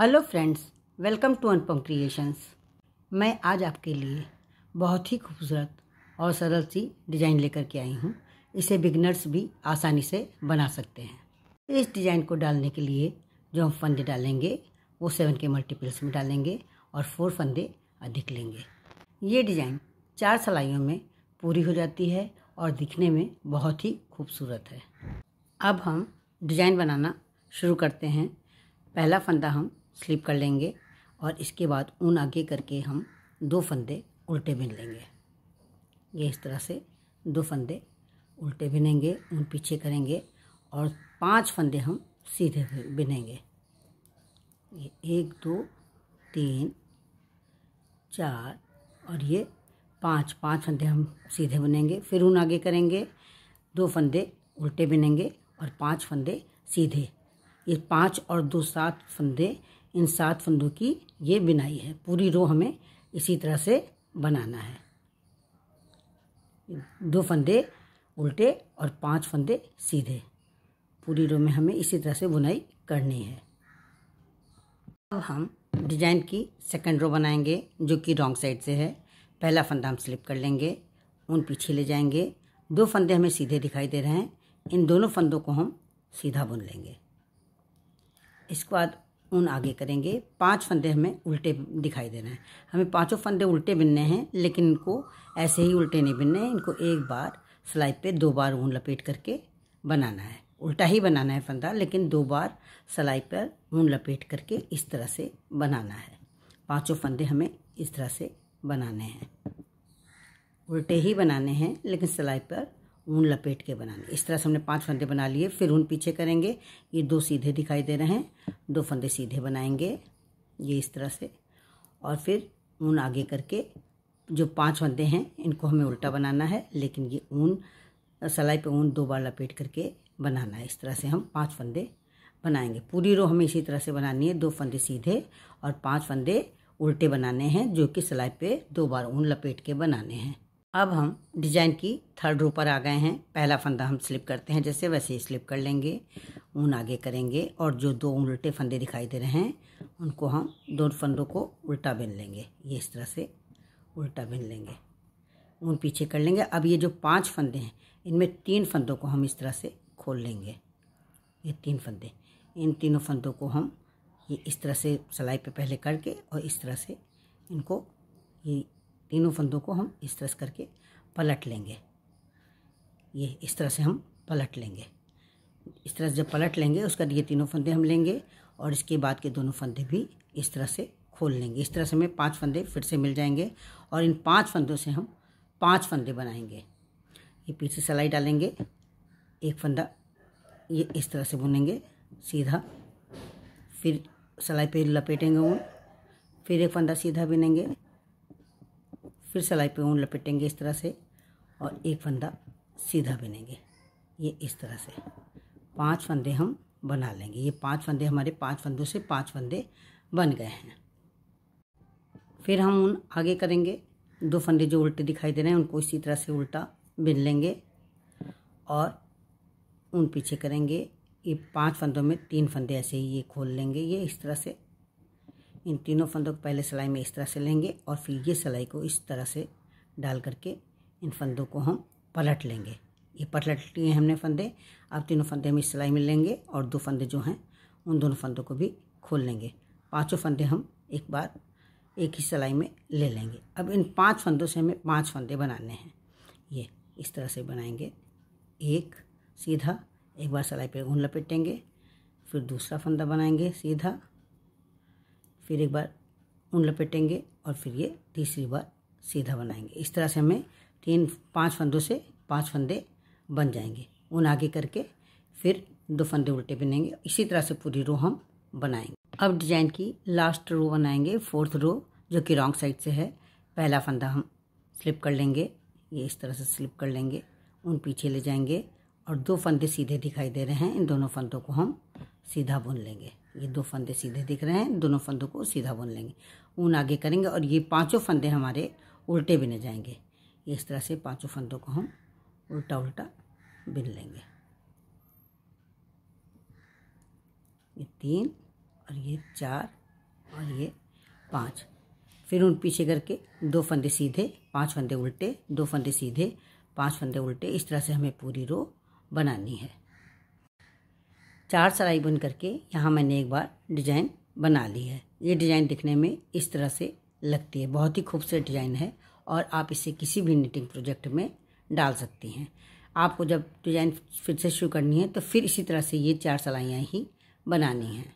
hello friends welcome to Anupam Creations मैं आज आपके लिए बहुत ही खूबसूरत और सरल सी डिज़ाइन लेकर के आई हूँ इसे बिगनर्स भी आसानी से बना सकते हैं इस डिज़ाइन को डालने के लिए जो हम फंदे डालेंगे वो सेवन के मल्टीपल्स में डालेंगे और फोर फंदे अधिक लेंगे ये डिज़ाइन चार सलाइयों में पूरी हो जाती है और दिखने में बहुत ही खूबसूरत है अब हम डिज़ाइन बनाना शुरू करते हैं पहला फंदा हम स्लिप कर लेंगे और इसके बाद ऊन आगे करके हम दो फंदे उल्टे बिन लेंगे ये इस तरह से दो फंदे उल्टे बिनेंगे ऊन पीछे करेंगे और पांच फंदे हम सीधे बिनेंगे ये एक दो तीन चार और ये पांच पांच फंदे हम सीधे बुनेंगे फिर ऊन आगे करेंगे दो फंदे उल्टे बिनेंगे और पांच फंदे सीधे ये पांच और दो सात फंदे इन सात फंदों की ये बिनाई है पूरी रो हमें इसी तरह से बनाना है दो फंदे उल्टे और पांच फंदे सीधे पूरी रो में हमें इसी तरह से बुनाई करनी है अब हम डिजाइन की सेकंड रो बनाएंगे जो कि रॉन्ग साइड से है पहला फंदा हम स्लिप कर लेंगे उन पीछे ले जाएंगे दो फंदे हमें सीधे दिखाई दे रहे हैं इन दोनों फंदों को हम सीधा बुन लेंगे इसके बाद ऊन आगे करेंगे पांच फंदे हमें उल्टे दिखाई दे रहे हैं हमें पांचों फंदे उल्टे बिनने हैं लेकिन इनको ऐसे ही उल्टे नहीं बिनने हैं इनको एक बार सिलाई पे दो बार ऊन लपेट करके बनाना है उल्टा ही बनाना है फंदा लेकिन दो बार सिलाई पर ऊन लपेट करके इस तरह से बनाना है पांचों फंदे हमें इस तरह से बनाने हैं उल्टे ही बनाने हैं लेकिन सिलाई पर ऊन लपेट के बनाने इस तरह से हमने पांच फंदे बना लिए फिर ऊन पीछे करेंगे ये दो सीधे दिखाई दे रहे हैं दो फंदे सीधे बनाएंगे ये इस तरह से और फिर ऊन आगे करके जो पांच फंदे हैं इनको हमें उल्टा बनाना है लेकिन ये ऊन सलाई पे ऊन दो बार लपेट करके बनाना है इस तरह से हम पांच फंदे बनाएंगे पूरी रो हमें इसी तरह से बनानी है दो फंदे सीधे और पांच फंदे उल्टे बनाने हैं जो कि सलाई पे दो बार ऊन लपेट के बनाने हैं अब हम डिजाइन की थर्ड रो पर आ गए हैं पहला फंदा हम स्लिप करते हैं जैसे वैसे ही स्लिप कर लेंगे ऊन आगे करेंगे और जो दो उल्टे फंदे दिखाई दे रहे हैं उनको हम दोनों फंदों को उल्टा बिन लेंगे ये इस तरह से उल्टा बिन लेंगे ऊन पीछे कर लेंगे अब ये जो पांच फंदे हैं इनमें तीन फंदों को हम इस तरह से खोल लेंगे ये तीन फंदे इन तीनों फंदों को हम ये इस तरह से सलाई पर पहले करके और इस तरह से इनको ये तीनों फंदों को हम इस तरह से करके पलट लेंगे ये इस तरह से हम पलट लेंगे इस तरह से जब पलट लेंगे उसका ये तीनों फंदे हम लेंगे और इसके बाद के दोनों फंदे भी इस तरह से खोल लेंगे इस तरह से हमें पांच फंदे फिर से मिल जाएंगे और इन पांच फंदों से हम पांच फंदे बनाएंगे ये पीछे सिलाई डालेंगे एक फंदा ये इस तरह से बुनेंगे सीधा फिर सिलाई पे लपेटेंगे ऊन फिर एक फंदा सीधा बिनेंगे फिर सिलाई पे ऊन लपेटेंगे इस तरह से और एक फंदा सीधा बिनेंगे ये इस तरह से पांच फंदे हम बना लेंगे ये पांच फंदे हमारे पांच फंदों से पांच फंदे बन गए हैं फिर हम उन आगे करेंगे दो फंदे जो उल्टे दिखाई दे रहे हैं उनको इसी तरह से उल्टा बिन लेंगे और उन पीछे करेंगे ये पांच फंदों में तीन फंदे ऐसे ही ये खोल लेंगे ये इस तरह से इन तीनों फंदों को पहले सिलाई में इस तरह से लेंगे और फिर ये सिलाई को इस तरह से डाल करके इन फंदों को हम पलट लेंगे ये पलट लिए हमने फंदे अब तीनों फंदे हम इस सिलाई में लेंगे और दो फंदे जो हैं उन दोनों फंदों को भी खोल लेंगे पाँचों फंदे हम एक बार एक ही सिलाई में ले लेंगे अब इन पाँच फंदों से हमें पाँच फंदे बनाने हैं ये इस तरह से बनाएंगे एक सीधा एक बार सिलाई पे ऊन लपेटेंगे फिर दूसरा फंदा बनाएंगे सीधा फिर एक बार ऊन लपेटेंगे और फिर ये तीसरी बार सीधा बनाएंगे इस तरह से हमें तीन पांच फंदों से पांच फंदे बन जाएंगे ऊन आगे करके फिर दो फंदे उल्टे बनेंगे इसी तरह से पूरी रो हम बनाएंगे अब डिजाइन की लास्ट रो बनाएंगे फोर्थ रो जो कि रॉन्ग साइड से है पहला फंदा हम स्लिप कर लेंगे ये इस तरह से स्लिप कर लेंगे उन पीछे ले जाएंगे और दो फंदे सीधे दिखाई दे रहे हैं इन दोनों फंदों को हम सीधा बुन लेंगे ये दो फंदे सीधे दिख रहे हैं दोनों फंदों को सीधा बुन लेंगे ऊन आगे करेंगे और ये पांचों फंदे हमारे उल्टे बिने जाएंगे इस तरह से पांचों फंदों को हम उल्टा उल्टा बिन लेंगे ये तीन और ये चार और ये पाँच फिर उन पीछे करके दो फंदे सीधे पांच फंदे उल्टे दो फंदे सीधे पांच फंदे उल्टे इस तरह से हमें पूरी रो बनानी है चार सलाई बुन करके यहाँ मैंने एक बार डिजाइन बना ली है ये डिजाइन दिखने में इस तरह से लगती है बहुत ही खूबसूरत डिजाइन है और आप इसे किसी भी निटिंग प्रोजेक्ट में डाल सकती हैं आपको जब डिजाइन फिर से शुरू करनी है तो फिर इसी तरह से ये चार सलाइयाँ ही बनानी हैं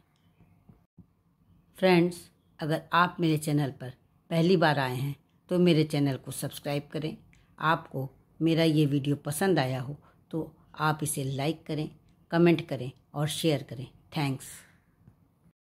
फ्रेंड्स अगर आप मेरे चैनल पर पहली बार आए हैं तो मेरे चैनल को सब्सक्राइब करें आपको मेरा ये वीडियो पसंद आया हो तो आप इसे लाइक करें कमेंट करें और शेयर करें थैंक्स